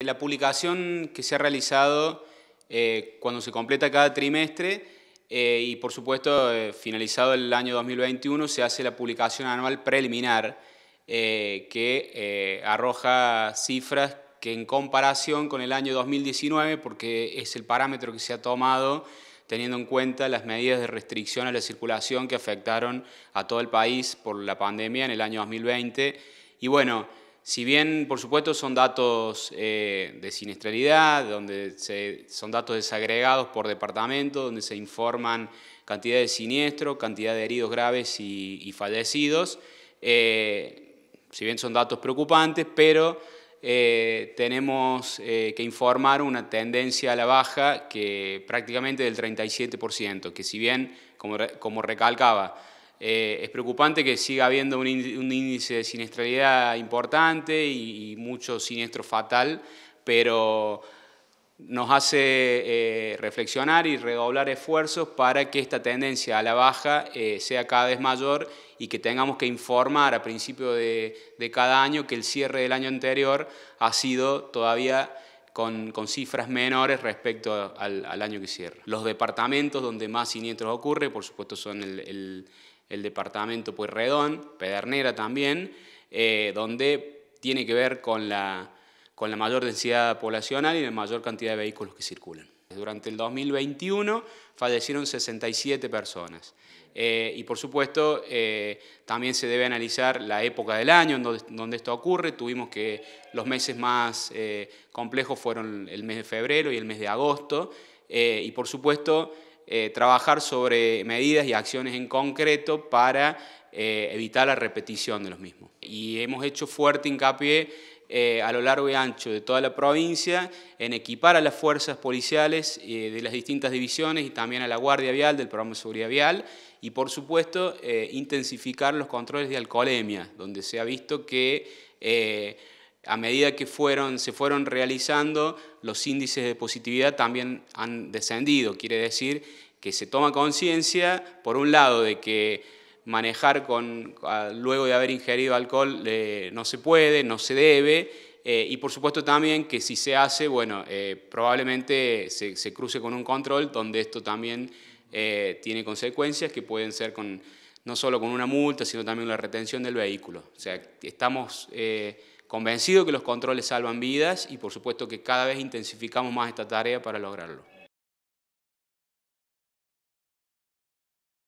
La publicación que se ha realizado eh, cuando se completa cada trimestre eh, y por supuesto eh, finalizado el año 2021 se hace la publicación anual preliminar que arroja cifras que en comparación con el año 2019, porque es el parámetro que se ha tomado teniendo en cuenta las medidas de restricción a la circulación que afectaron a todo el país por la pandemia en el año 2020. Y bueno, si bien, por supuesto, son datos eh, de siniestralidad, donde son datos desagregados por departamento, donde se informan cantidad de siniestro, cantidad de heridos graves y, fallecidos, eh, si bien son datos preocupantes, pero eh, tenemos que informar una tendencia a la baja que prácticamente del 37%, que si bien, como recalcaba, eh, es preocupante que siga habiendo un índice de siniestralidad importante y, mucho siniestro fatal, pero nos hace eh, reflexionar y redoblar esfuerzos para que esta tendencia a la baja eh, sea cada vez mayor y que tengamos que informar a principio de, cada año que el cierre del año anterior ha sido todavía con, cifras menores respecto al, año que cierra. Los departamentos donde más siniestros ocurre, por supuesto, son el el departamento Pueyrredón, Pedernera también, eh, donde tiene que ver con la, con la mayor densidad poblacional y la mayor cantidad de vehículos que circulan. Durante el 2021 fallecieron 67 personas. Eh, y por supuesto, eh, también se debe analizar la época del año en donde, esto ocurre. Tuvimos que los meses más complejos fueron el mes de febrero y el mes de agosto. y por supuesto, eh, trabajar sobre medidas y acciones en concreto para eh, evitar la repetición de los mismos. Y hemos hecho fuerte hincapié eh, a lo largo y ancho de toda la provincia en equipar a las fuerzas policiales de las distintas divisiones y también a la Guardia Vial del programa de seguridad vial y por supuesto intensificar los controles de alcoholemia, donde se ha visto que a medida que fueron, se fueron realizando, los índices de positividad también han descendido. Quiere decir que se toma conciencia, por un lado, de que manejar con, luego de haber ingerido alcohol eh, no se puede, no se debe, eh, y por supuesto también que si se hace, bueno, eh, probablemente se, cruce con un control donde esto también tiene consecuencias que pueden ser con, no solo con una multa, sino también la retención del vehículo. O sea, estamos convencido que los controles salvan vidas y por supuesto que cada vez intensificamos más esta tarea para lograrlo.